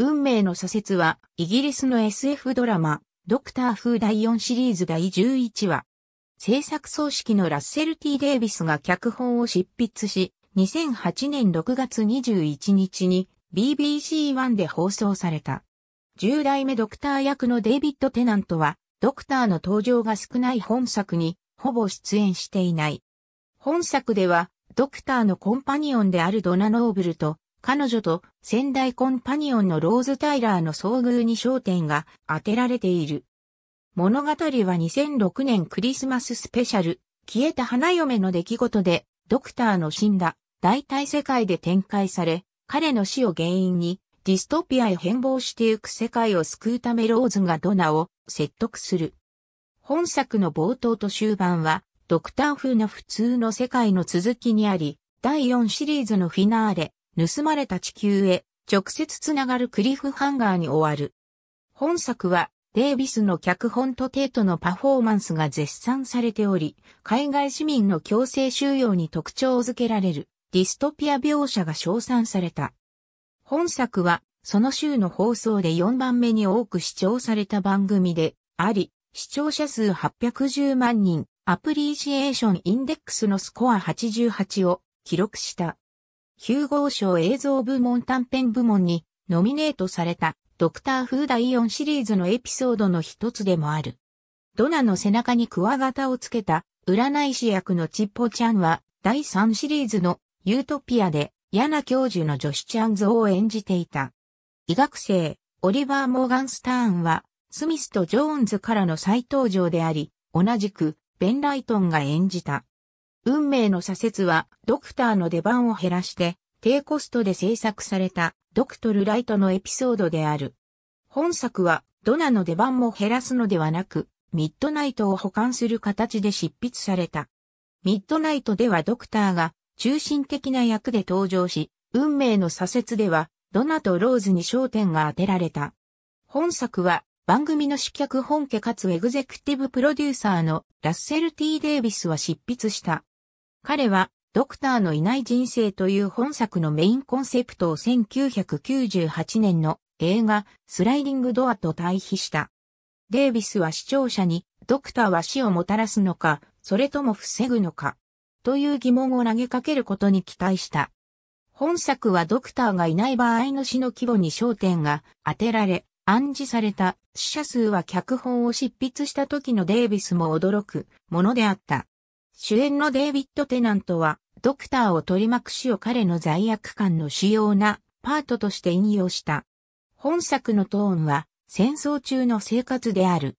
運命の左折は、イギリスの SF ドラマ、ドクター風第4シリーズ第11話。制作総指揮のラッセル T デイビスが脚本を執筆し、2008年6月21日に BBC1 で放送された。10代目ドクター役のデイビッド・テナントは、ドクターの登場が少ない本作に、ほぼ出演していない。本作では、ドクターのコンパニオンであるドナ・ノーブルと、彼女と先代コンパニオンのローズ・タイラーの遭遇に焦点が当てられている。物語は2006年クリスマススペシャル、消えた花嫁の出来事で、ドクターの死んだ、大体世界で展開され、彼の死を原因に、ディストピアへ変貌してゆく世界を救うためローズがドナを説得する。本作の冒頭と終盤は、ドクター風の普通の世界の続きにあり、第4シリーズのフィナーレ、盗まれた地球へ直接つながるクリフハンガーに終わる。本作はデイビスの脚本とテートのパフォーマンスが絶賛されており、海外市民の強制収容に特徴づけられるディストピア描写が称賛された。本作はその週の放送で4番目に多く視聴された番組であり、視聴者数810万人、アプリシエーションインデックスのスコア88を記録した。ヒューゴー賞映像部門短編部門にノミネートされたドクターフーダイオンシリーズのエピソードの一つでもある。ドナの背中にクワガタをつけた占い師役のチッポちゃんは第3シリーズのユートピアで柳教授の女子ちゃん像を演じていた。医学生、オリバー・モーガン・スターンはスミスとジョーンズからの再登場であり、同じくベン・ライトンが演じた。運命の左折は、ドクターの出番を減らして、低コストで制作された、ドクトルライトのエピソードである。本作は、ドナの出番も減らすのではなく、ミッドナイトを保管する形で執筆された。ミッドナイトではドクターが、中心的な役で登場し、運命の左折では、ドナとローズに焦点が当てられた。本作は、番組の主脚本家かつエグゼクティブプロデューサーのラッセル・ T・ デイビスは執筆した。彼は、ドクターのいない人生という本作のメインコンセプトを1998年の映画、スライディングドアと対比した。デイビスは視聴者に、ドクターは死をもたらすのか、それとも防ぐのか、という疑問を投げかけることに期待した。本作はドクターがいない場合の死の規模に焦点が当てられ、暗示された死者数は脚本を執筆した時のデイビスも驚くものであった。主演のデイビッド・テナントは、ドクターを取り巻く死を彼の罪悪感の主要なパートとして引用した。本作のトーンは、戦争中の生活である。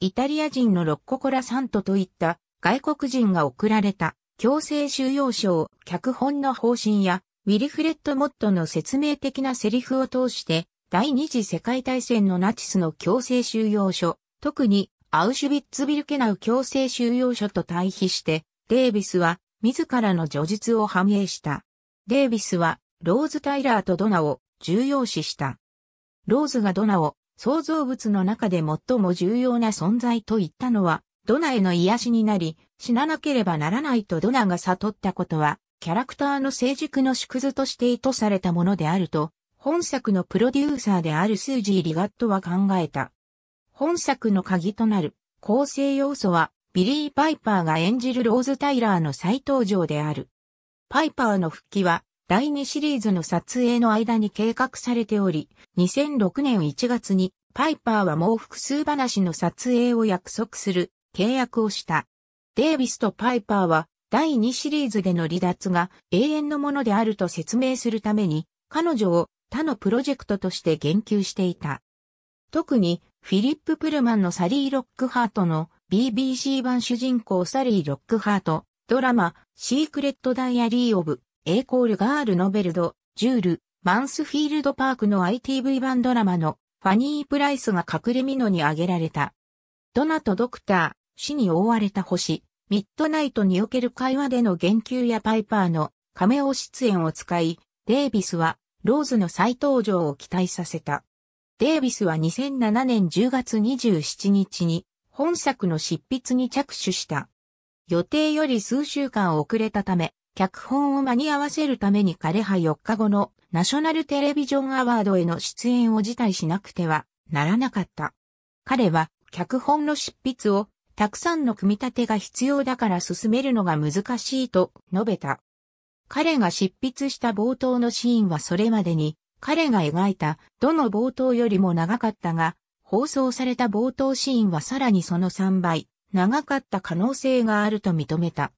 イタリア人のロッココラサントといった外国人が送られた強制収容所脚本の方針やウィリフレッド・モットの説明的なセリフを通して第二次世界大戦のナチスの強制収容所、特にアウシュビッツビルケナウ強制収容所と対比して、デービスは自らの叙述を反映した。デービスはローズ・タイラーとドナを重要視した。ローズがドナを創造物の中で最も重要な存在と言ったのは、ドナへの癒しになり、死ななければならないとドナが悟ったことは、キャラクターの成熟の縮図として意図されたものであると、本作のプロデューサーであるスージー・リガットは考えた。本作の鍵となる構成要素はビリー・パイパーが演じるローズ・タイラーの再登場である。パイパーの復帰は第2シリーズの撮影の間に計画されており、2006年1月にパイパーはもう複数話の撮影を約束する契約をした。デイビスとパイパーは第2シリーズでの離脱が永遠のものであると説明するために彼女を他のプロジェクトとして言及していた。特にフィリップ・プルマンのサリー・ロックハートの BBC 版主人公サリー・ロックハート、ドラマ、シークレット・ダイアリー・オブ、エイコール・ガール・ノベルド、ジュール、マンスフィールド・パークの ITV 版ドラマのファニー・プライスが隠れミノに挙げられた。ドナとドクター、死に覆われた星、ミッドナイトにおける会話での言及やパイパーのカメオ出演を使い、デイビスはローズの再登場を期待させた。デイビスは2007年10月27日に本作の執筆に着手した。予定より数週間遅れたため、脚本を間に合わせるために枯葉4日後のナショナルテレビジョンアワードへの出演を辞退しなくてはならなかった。彼は脚本の執筆をたくさんの組み立てが必要だから進めるのが難しいと述べた。彼が執筆した冒頭のシーンはそれまでに彼が描いたどの冒頭よりも長かったが、放送された冒頭シーンはさらにその3倍、長かった可能性があると認めた。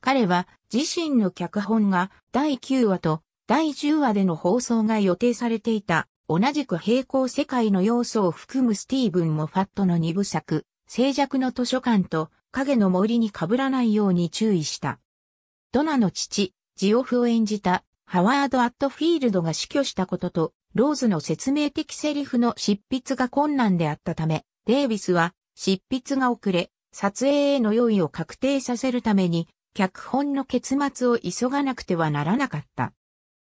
彼は自身の脚本が第9話と第10話での放送が予定されていた、同じく平行世界の要素を含むスティーブン・モファットの2部作、静寂の図書館と影の森に被らないように注意した。ドナの父、ジオフを演じたハワード・アットフィールドが死去したことと、ローズの説明的セリフの執筆が困難であったため、デイビスは執筆が遅れ、撮影への用意を確定させるために、脚本の結末を急がなくてはならなかった。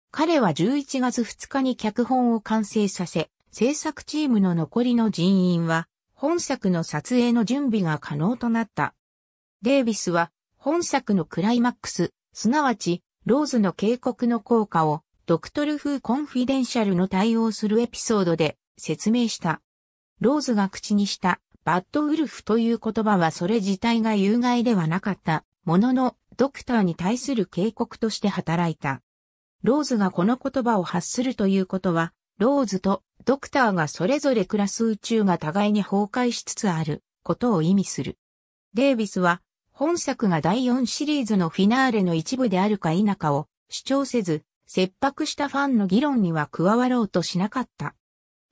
彼は11月2日に脚本を完成させ、制作チームの残りの人員は、本作の撮影の準備が可能となった。デイビスは、本作のクライマックス、すなわち、ローズの警告の効果をドクトル風コンフィデンシャルの対応するエピソードで説明した。ローズが口にしたバッドウルフという言葉はそれ自体が有害ではなかったもののドクターに対する警告として働いた。ローズがこの言葉を発するということは、ローズとドクターがそれぞれ暮らす宇宙が互いに崩壊しつつあることを意味する。デイビスは本作が第4シリーズのフィナーレの一部であるか否かを主張せず、切迫したファンの議論には加わろうとしなかった。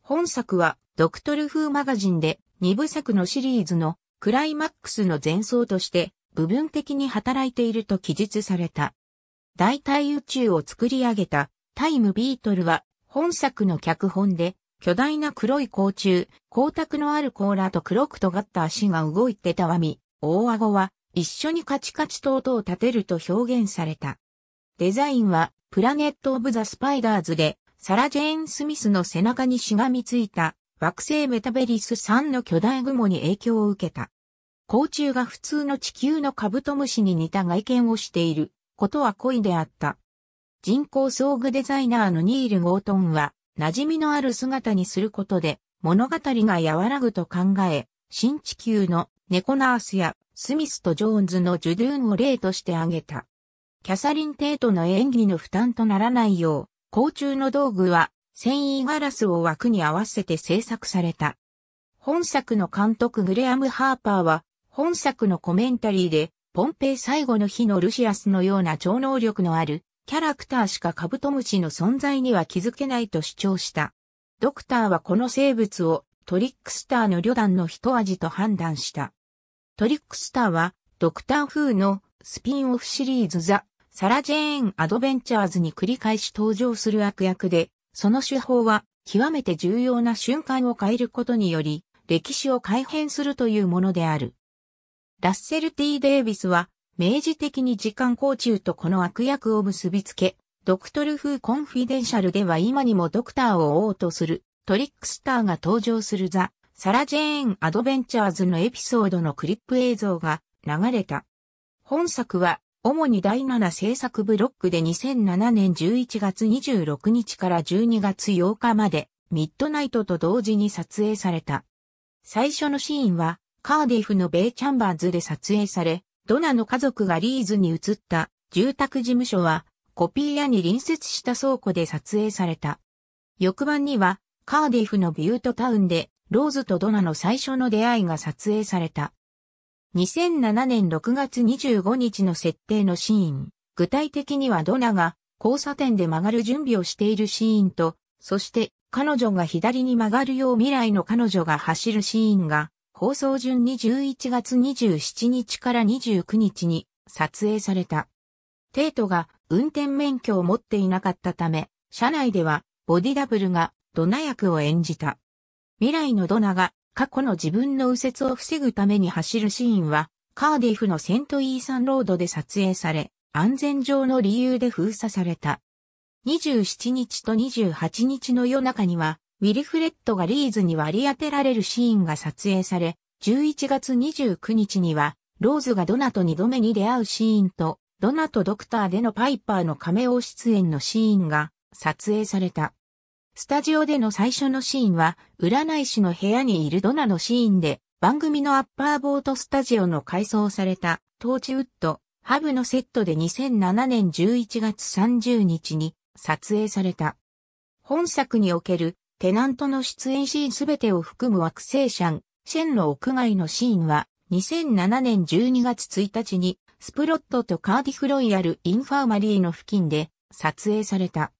本作はドクトル風マガジンで2部作のシリーズのクライマックスの前奏として部分的に働いていると記述された。代替宇宙を作り上げたタイムビートルは本作の脚本で巨大な黒い甲虫、光沢のある甲羅と黒く尖った足が動いてたわみ、大顎は一緒にカチカチと音を立てると表現された。デザインは、プラネット・オブ・ザ・スパイダーズで、サラ・ジェーン・スミスの背中にしがみついた、惑星メタベリス3の巨大雲に影響を受けた。甲虫が普通の地球のカブトムシに似た外見をしていることは故意であった。人工装具デザイナーのニール・ゴートンは、馴染みのある姿にすることで、物語が和らぐと考え、新地球のネコナースやスミスとジョーンズのジュドゥーンを例として挙げた。キャサリン・テイトの演技の負担とならないよう、甲虫の道具は繊維ガラスを枠に合わせて制作された。本作の監督グレアム・ハーパーは、本作のコメンタリーで、ポンペイ最後の日のルシアスのような超能力のある、キャラクターしかカブトムシの存在には気づけないと主張した。ドクターはこの生物をトリックスターの旅団の一味と判断した。トリックスターは、ドクター風のスピンオフシリーズザ・サラ・ジェーン・アドベンチャーズに繰り返し登場する悪役で、その手法は、極めて重要な瞬間を変えることにより、歴史を改変するというものである。ラッセル・ T・ デイビスは、明示的に時間交中とこの悪役を結びつけ、ドクトル・フー・コンフィデンシャルでは今にもドクターを王とするトリックスターが登場するザ・サラ・ジェーン・アドベンチャーズのエピソードのクリップ映像が流れた。本作は、主に第7制作ブロックで2007年11月26日から12月8日まで、ミッドナイトと同時に撮影された。最初のシーンは、カーディフのベイチャンバーズで撮影され、ドナの家族がリーズに移った住宅事務所は、コピー屋に隣接した倉庫で撮影された。翌晩には、カーディフのビュートタウンで、ローズとドナの最初の出会いが撮影された。2007年6月25日の設定のシーン。具体的にはドナが交差点で曲がる準備をしているシーンと、そして彼女が左に曲がるよう未来の彼女が走るシーンが、放送順に11月27日から29日に撮影された。テイトが運転免許を持っていなかったため、車内ではボディダブルがドナ役を演じた。未来のドナが過去の自分の右折を防ぐために走るシーンは、カーディフのセントイーサンロードで撮影され、安全上の理由で封鎖された。27日と28日の夜中には、ウィリフレッドがリーズに割り当てられるシーンが撮影され、11月29日には、ローズがドナと二度目に出会うシーンと、ドナとドクターでのパイパーの亀を出演のシーンが撮影された。スタジオでの最初のシーンは、占い師の部屋にいるドナのシーンで、番組のアッパーボートスタジオの改装された、トーチウッド、ハブのセットで2007年11月30日に撮影された。本作における、テナントの出演シーンすべてを含む惑星シャン、シェンの屋外のシーンは、2007年12月1日に、スプロットとカーディフロイヤル・インファーマリーの付近で撮影された。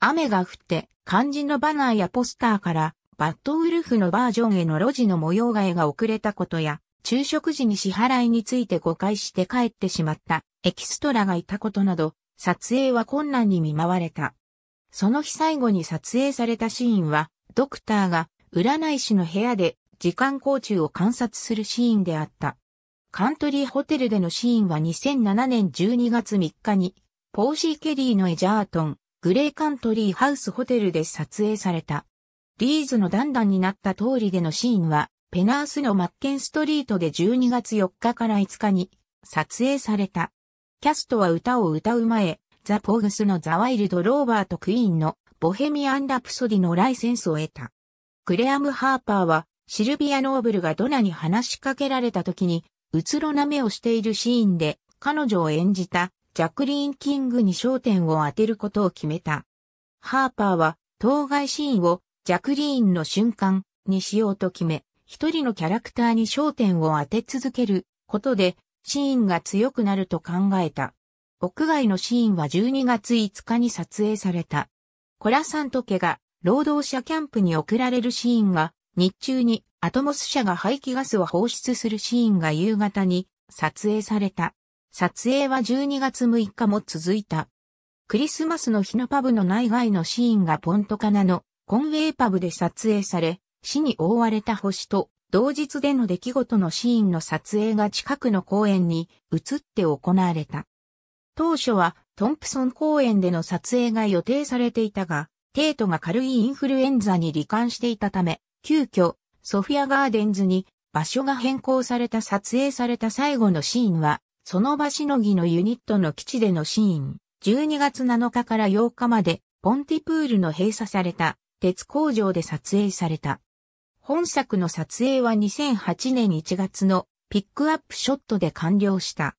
雨が降って漢字のバナーやポスターからバットウルフのバージョンへの路地の模様替えが遅れたことや、昼食時に支払いについて誤解して帰ってしまったエキストラがいたことなど、撮影は困難に見舞われた。その日最後に撮影されたシーンは、ドクターが占い師の部屋で時間交中を観察するシーンであった。カントリーホテルでのシーンは2007年12月3日に、ポーシー・ケリーのエジャートン、グレーカントリーハウスホテルで撮影された。リーズの段々になった通りでのシーンは、ペナースのマッケンストリートで12月4日から5日に撮影された。キャストは歌を歌う前、ザ・ポグスのザ・ワイルド・ローバーとクイーンのボヘミアン・ラプソディのライセンスを得た。グレアム・ハーパーはシルビア・ノーブルがドナに話しかけられた時に、うつろな目をしているシーンで彼女を演じたジャクリーン・キングに焦点を当てることを決めた。ハーパーは、当該シーンをジャクリーンの瞬間にしようと決め、一人のキャラクターに焦点を当て続けることで、シーンが強くなると考えた。屋外のシーンは12月5日に撮影された。コラサント家が労働者キャンプに送られるシーンが、日中にアトモス社が排気ガスを放出するシーンが夕方に撮影された。撮影は12月6日も続いた。クリスマスの日のパブの内外のシーンがポントカナのコンウェイパブで撮影され、死に覆われた星と同日での出来事のシーンの撮影が近くの公園に移って行われた。当初はトンプソン公園での撮影が予定されていたが、テートが軽いインフルエンザに罹患していたため、急遽ソフィアガーデンズに場所が変更された撮影された最後のシーンはその場しのぎのユニットの基地でのシーン、12月7日から8日まで、ポンティプールの閉鎖された、鉄工場で撮影された。本作の撮影は2008年1月のピックアップショットで完了した。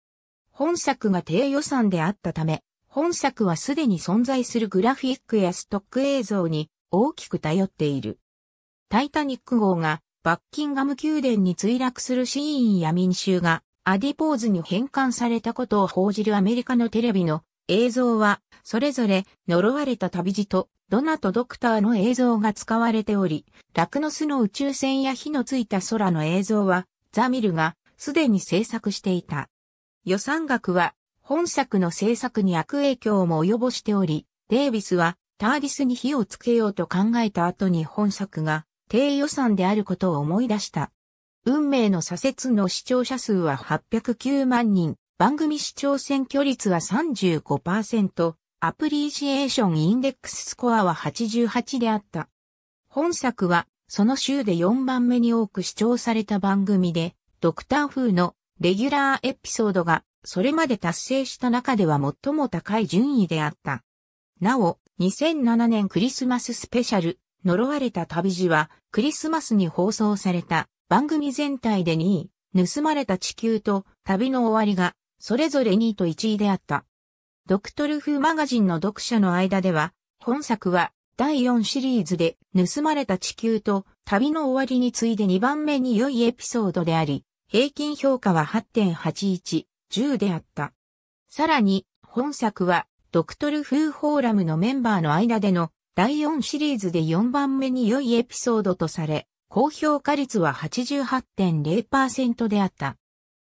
本作が低予算であったため、本作はすでに存在するグラフィックやストック映像に大きく頼っている。タイタニック号がバッキンガム宮殿に墜落するシーンや民衆がアディポーズに変換されたことを報じるアメリカのテレビの映像は、それぞれ呪われた旅路とドナとドクターの映像が使われており、ラクノスの宇宙船や火のついた空の映像は、ザミルがすでに制作していた。予算額は本作の制作に悪影響も及ぼしており、デイビスはターディスに火をつけようと考えた後に本作が低予算であることを思い出した。運命の左折の視聴者数は809万人、番組視聴選挙率は35%、アプリシエーションインデックススコアは88であった。本作は、その週で4番目に多く視聴された番組で、ドクター風のレギュラーエピソードが、それまで達成した中では最も高い順位であった。なお、2007年クリスマススペシャル、呪われた旅路は、クリスマスに放送された番組全体で2位、盗まれた地球と旅の終わりが、それぞれ2位と1位であった。ドクトルフマガジンの読者の間では、本作は第4シリーズで盗まれた地球と旅の終わりに次いで2番目に良いエピソードであり、平均評価は8.81、10であった。さらに、本作はドクトルフーフォーラムのメンバーの間での第4シリーズで4番目に良いエピソードとされ、高評価率は88.0%であった。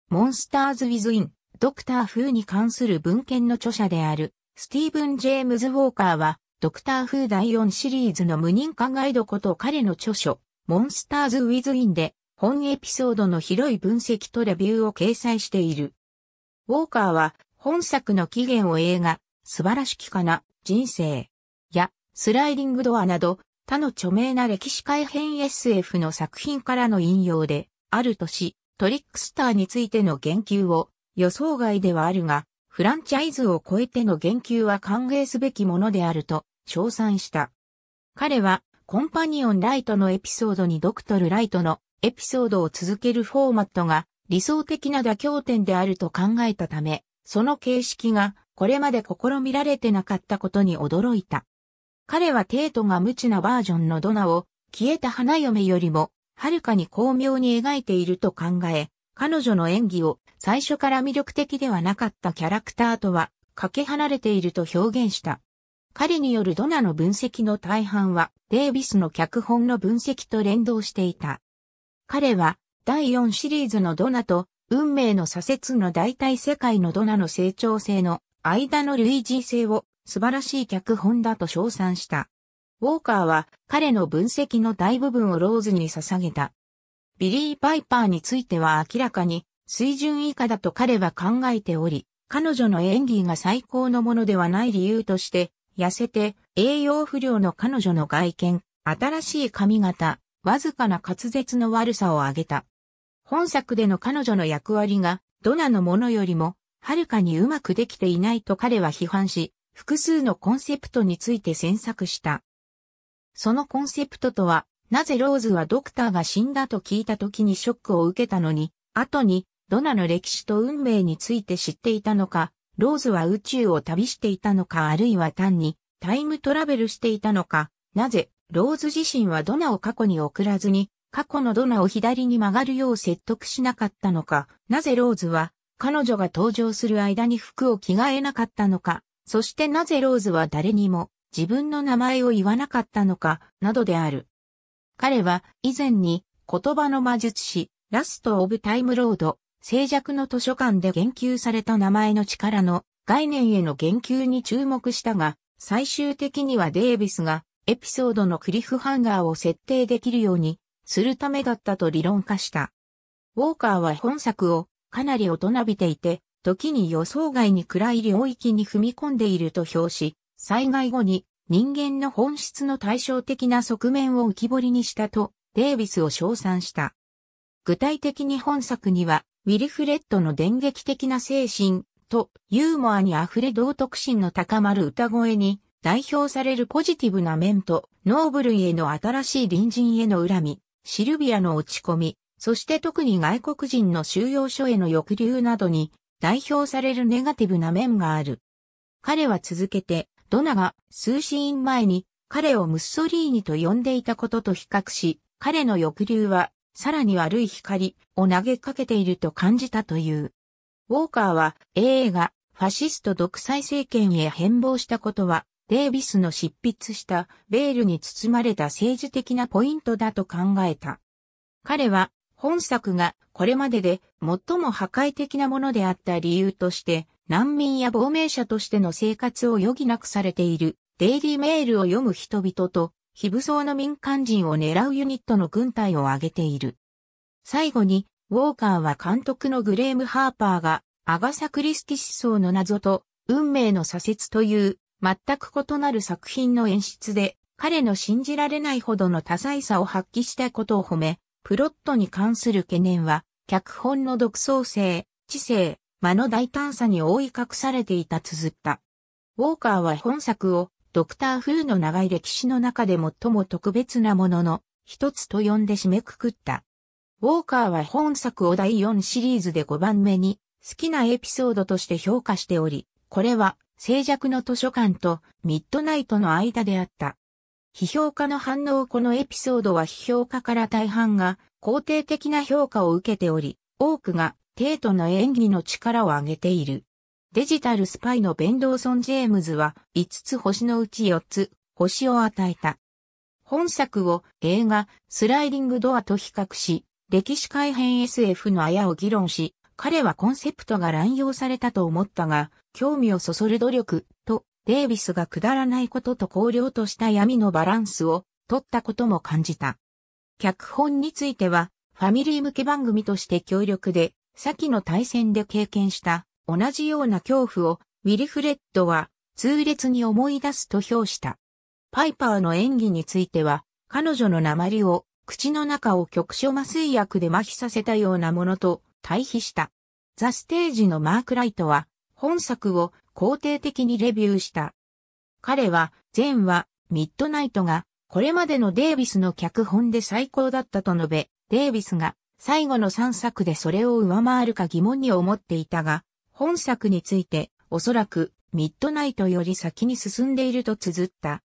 モンスターズ・ウィズ・イン、ドクター・フーに関する文献の著者である、スティーブン・ジェームズ・ウォーカーは、ドクター・フー第4シリーズの無認可ガイドこと彼の著書、モンスターズ・ウィズ・インで、本エピソードの広い分析とレビューを掲載している。ウォーカーは、本作の起源を映画、素晴らしきかな、人生、や、スライディングドアなど、他の著名な歴史改変 SF の作品からの引用で、ある年、トリックスターについての言及を予想外ではあるが、フランチャイズを超えての言及は歓迎すべきものであると称賛した。彼はコンパニオンライトのエピソードにドクトルライトのエピソードを続けるフォーマットが理想的な妥協点であると考えたため、その形式がこれまで試みられてなかったことに驚いた。彼はテートが無知なバージョンのドナを消えた花嫁よりもはるかに巧妙に描いていると考え、彼女の演技を最初から魅力的ではなかったキャラクターとはかけ離れていると表現した。彼によるドナの分析の大半はデイビスの脚本の分析と連動していた。彼は第4シリーズのドナと運命の左折の大体世界のドナの成長性の間の類似性を素晴らしい脚本だと称賛した。ウォーカーは彼の分析の大部分をローズに捧げた。ビリー・パイパーについては明らかに水準以下だと彼は考えており、彼女の演技が最高のものではない理由として、痩せて栄養不良の彼女の外見、新しい髪型、わずかな滑舌の悪さを挙げた。本作での彼女の役割が、ドナのものよりも、はるかにうまくできていないと彼は批判し、複数のコンセプトについて詮索した。そのコンセプトとは、なぜローズはドクターが死んだと聞いた時にショックを受けたのに、後にドナの歴史と運命について知っていたのか、ローズは宇宙を旅していたのかあるいは単にタイムトラベルしていたのか、なぜローズ自身はドナを過去に送らずに、過去のドナを左に曲がるよう説得しなかったのか、なぜローズは彼女が登場する間に服を着替えなかったのか、そしてなぜローズは誰にも自分の名前を言わなかったのか、などである。彼は以前に言葉の魔術師、ラスト・オブ・タイム・ロード、静寂の図書館で言及された名前の力の概念への言及に注目したが、最終的にはデービスがエピソードのクリフハンガーを設定できるようにするためだったと理論化した。ウォーカーは本作をかなり大人びていて、時に予想外に暗い領域に踏み込んでいると評し、災害後に人間の本質の対照的な側面を浮き彫りにしたと、デイビスを称賛した。具体的に本作には、ウィルフレッドの電撃的な精神とユーモアに溢れ道徳心の高まる歌声に代表されるポジティブな面とノーブルへの新しい隣人への恨み、シルビアの落ち込み、そして特に外国人の収容所への抑留などに代表されるネガティブな面がある。彼は続けて、ドナが数シーン前に彼をムッソリーニと呼んでいたことと比較し、彼の抑留はさらに悪い光を投げかけていると感じたという。ウォーカーは AA がファシスト独裁政権へ変貌したことは、デイビスの執筆したベールに包まれた政治的なポイントだと考えた。彼は本作がこれまでで最も破壊的なものであった理由として、難民や亡命者としての生活を余儀なくされている、デイリーメールを読む人々と、非武装の民間人を狙うユニットの軍隊を挙げている。最後に、ウォーカーは監督のグレーム・ハーパーが、アガサ・クリスティ思想の謎と、運命の左折という、全く異なる作品の演出で、彼の信じられないほどの多彩さを発揮したことを褒め、プロットに関する懸念は、脚本の独創性、知性、間の大胆さに覆い隠されていた綴った。ウォーカーは本作を、ドクター・フーの長い歴史の中で最も特別なものの、一つと呼んで締めくくった。ウォーカーは本作を第4シリーズで5番目に好きなエピソードとして評価しており、これは静寂の図書館とミッドナイトの間であった。批評家の反応このエピソードは批評家から大半が肯定的な評価を受けており、多くがテートの演技の力を上げている。デジタルスパイのベンドーソン・ジェームズは5つ星のうち4つ星を与えた。本作を映画スライディングドアと比較し、歴史改変 SF のあやを議論し、彼はコンセプトが乱用されたと思ったが、興味をそそる努力とデイビスがくだらないことと荒涼とした闇のバランスを取ったことも感じた。脚本については、ファミリー向け番組として強力で、先の対戦で経験した同じような恐怖をウィリフレッドは痛烈に思い出すと評した。パイパーの演技については、彼女の鉛を口の中を局所麻酔薬で麻痺させたようなものと対比した。ザ・ステージのマークライトは本作を肯定的にレビューした。彼は、前話、ミッドナイトが、これまでのデイビスの脚本で最高だったと述べ、デイビスが、最後の3作でそれを上回るか疑問に思っていたが、本作について、おそらく、ミッドナイトより先に進んでいると綴った。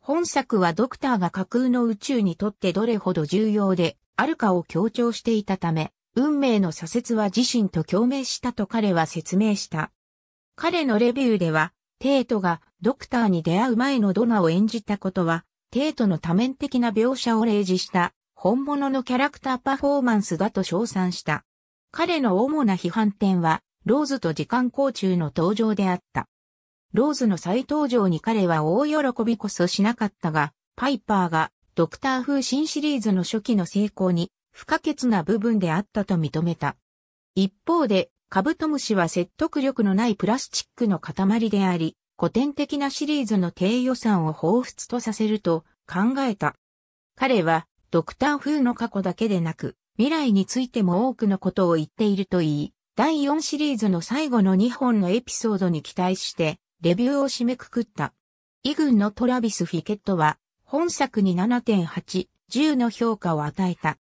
本作はドクターが架空の宇宙にとってどれほど重要で、あるかを強調していたため、運命の左折は自身と共鳴したと彼は説明した。彼のレビューでは、テイトがドクターに出会う前のドナを演じたことは、テイトの多面的な描写を例示した本物のキャラクターパフォーマンスだと称賛した。彼の主な批判点は、ローズと時間交中の登場であった。ローズの再登場に彼は大喜びこそしなかったが、パイパーがドクター風新シリーズの初期の成功に不可欠な部分であったと認めた。一方で、カブトムシは説得力のないプラスチックの塊であり、古典的なシリーズの低予算を彷彿とさせると考えた。彼は、ドクター風の過去だけでなく、未来についても多くのことを言っているといい、第4シリーズの最後の2本のエピソードに期待して、レビューを締めくくった。イグンのトラビス・フィケットは、本作に7.8、10の評価を与えた。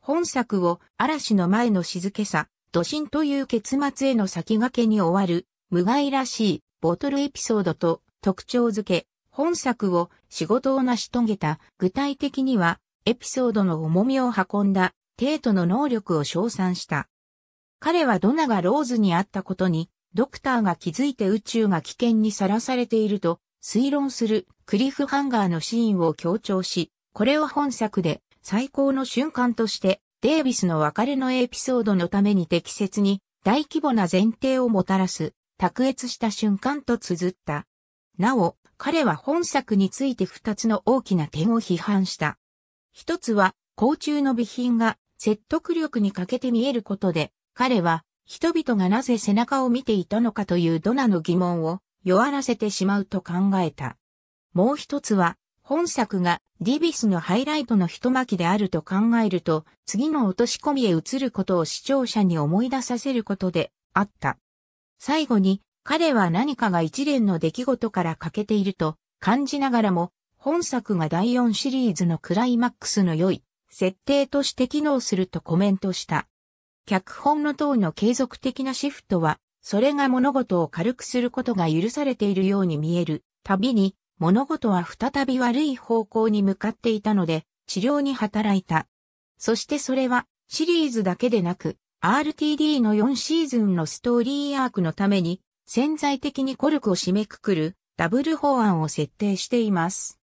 本作を嵐の前の静けさ、土神という結末への先駆けに終わる、無害らしいボトルエピソードと特徴づけ、本作を仕事を成し遂げた、具体的には、エピソードの重みを運んだ、テ都トの能力を称賛した。彼はドナがローズにあったことに、ドクターが気づいて宇宙が危険にさらされていると推論するクリフハンガーのシーンを強調し、これを本作で最高の瞬間としてデービスの別れのエピソードのために適切に大規模な前提をもたらす、卓越した瞬間と綴った。なお、彼は本作について二つの大きな点を批判した。一つは、甲虫の備品が説得力に欠けて見えることで、彼は人々がなぜ背中を見ていたのかというドナの疑問を弱らせてしまうと考えた。もう一つは、本作がディビスのハイライトの一巻きであると考えると、次の落とし込みへ移ることを視聴者に思い出させることであった。最後に、彼は何かが一連の出来事から欠けていると感じながらも、本作が第4シリーズのクライマックスの良い設定として機能するとコメントした。脚本の等の継続的なシフトは、それが物事を軽くすることが許されているように見える、たびに、物事は再び悪い方向に向かっていたので、治療に働いた。そしてそれは、シリーズだけでなく、RTD の4シーズンのストーリーアークのために、潜在的にコルクを締めくくる、ダブル法案を設定しています。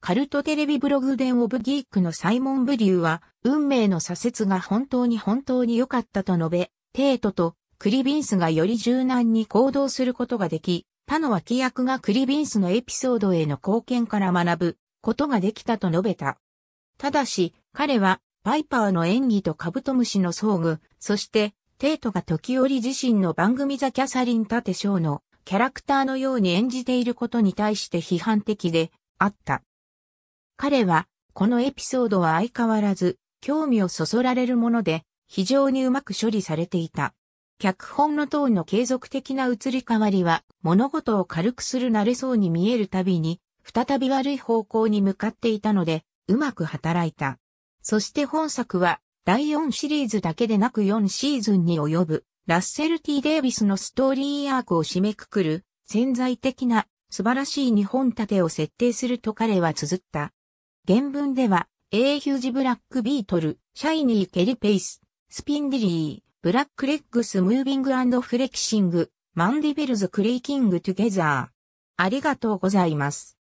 カルトテレビブログデン・オブ・ギークのサイモン・ブリューは、運命の左折が本当に本当に良かったと述べ、テートとクリビンスがより柔軟に行動することができ、他の脇役がクリビンスのエピソードへの貢献から学ぶことができたと述べた。ただし、彼はバイパーの演技とカブトムシの遭遇、そしてテイトが時折自身の番組ザ・キャサリン・タテーのキャラクターのように演じていることに対して批判的であった。彼は、このエピソードは相変わらず興味をそそられるもので、非常にうまく処理されていた。脚本の等の継続的な移り変わりは、物事を軽くする慣れそうに見えるたびに、再び悪い方向に向かっていたので、うまく働いた。そして本作は、第4シリーズだけでなく4シーズンに及ぶ、ラッセル・ T・ デイビスのストーリーアークを締めくくる、潜在的な素晴らしい日本盾を設定すると彼は綴った。原文では、A ヒュージ・ブラック・ビートル、シャイニー・ケリ・ペイス、スピンディリー、ブラックレッグスムービングフレキシング、マンディベルズクリーキングトゥゲザー。ありがとうございます。